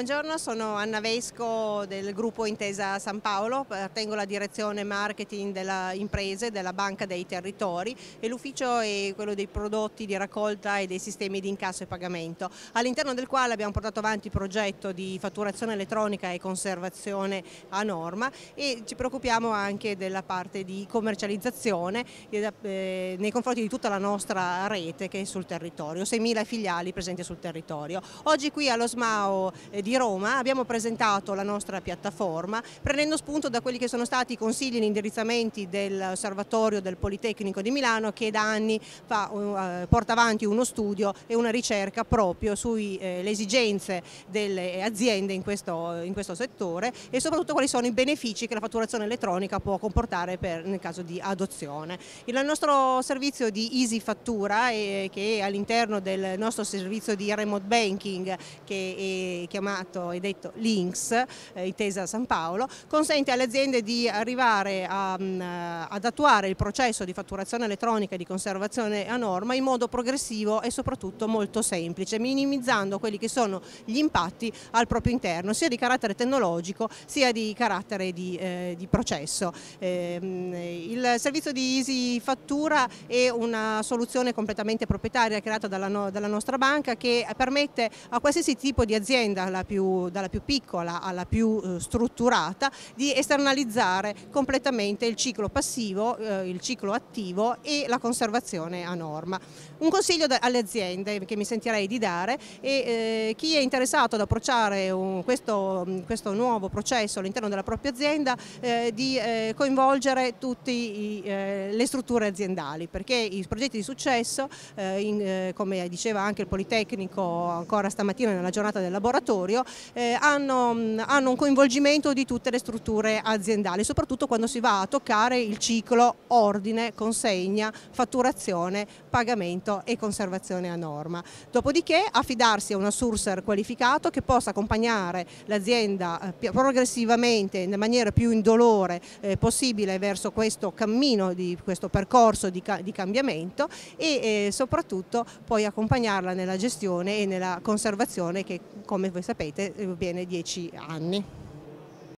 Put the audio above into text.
Buongiorno, sono Anna Vesco del gruppo Intesa San Paolo, tengo la direzione marketing delle imprese della Banca dei Territori e l'ufficio è quello dei prodotti di raccolta e dei sistemi di incasso e pagamento, all'interno del quale abbiamo portato avanti il progetto di fatturazione elettronica e conservazione a norma e ci preoccupiamo anche della parte di commercializzazione eh, nei confronti di tutta la nostra rete che è sul territorio, 6.000 filiali presenti sul territorio. Oggi qui allo SMAO di eh, di Roma abbiamo presentato la nostra piattaforma prendendo spunto da quelli che sono stati i consigli e gli indirizzamenti dell'Osservatorio del Politecnico di Milano che da anni fa, uh, eh, porta avanti uno studio e una ricerca proprio sulle eh, esigenze delle aziende in questo, in questo, settore e soprattutto quali sono i benefici che la fatturazione elettronica può comportare per, nel caso di adozione. Il nostro servizio di Easy Fattura eh, che all'interno del nostro servizio di remote banking che, è, chiama, chiamato e detto Links, eh, Intesa San Paolo, consente alle aziende di arrivare a, mm, eh, ad attuare il processo di fatturazione elettronica e di conservazione a norma in modo progressivo e soprattutto molto semplice, minimizzando quelli che sono gli impatti al proprio interno, sia di carattere tecnologico sia di carattere di, eh, di processo. Eh, il servizio di Easy Fattura è una soluzione completamente proprietaria creata dalla, no, dalla nostra banca che permette a qualsiasi tipo di azienda, la dalla più, dalla più piccola alla più eh, strutturata, di esternalizzare completamente il ciclo passivo, eh, il ciclo attivo e la conservazione a norma. Un consiglio da, alle aziende che mi sentirei di dare e eh, chi è interessato ad approcciare un, questo, mm, questo, nuovo processo all'interno della propria azienda eh, di eh, coinvolgere tutte le strutture aziendali perché i progetti di successo, in, come diceva anche il Politecnico ancora stamattina nella giornata del laboratorio, territorio eh, hanno, hanno un coinvolgimento di tutte le strutture aziendali, soprattutto quando si va a toccare il ciclo ordine, consegna, fatturazione, pagamento e conservazione a norma. Dopodiché affidarsi a una sourcer qualificato che possa accompagnare l'azienda eh, progressivamente in maniera più indolore eh, possibile verso questo cammino, di, questo percorso di, di cambiamento e eh, soprattutto poi accompagnarla nella gestione e nella conservazione che come voi sapete sapete eh, viene 10 anni.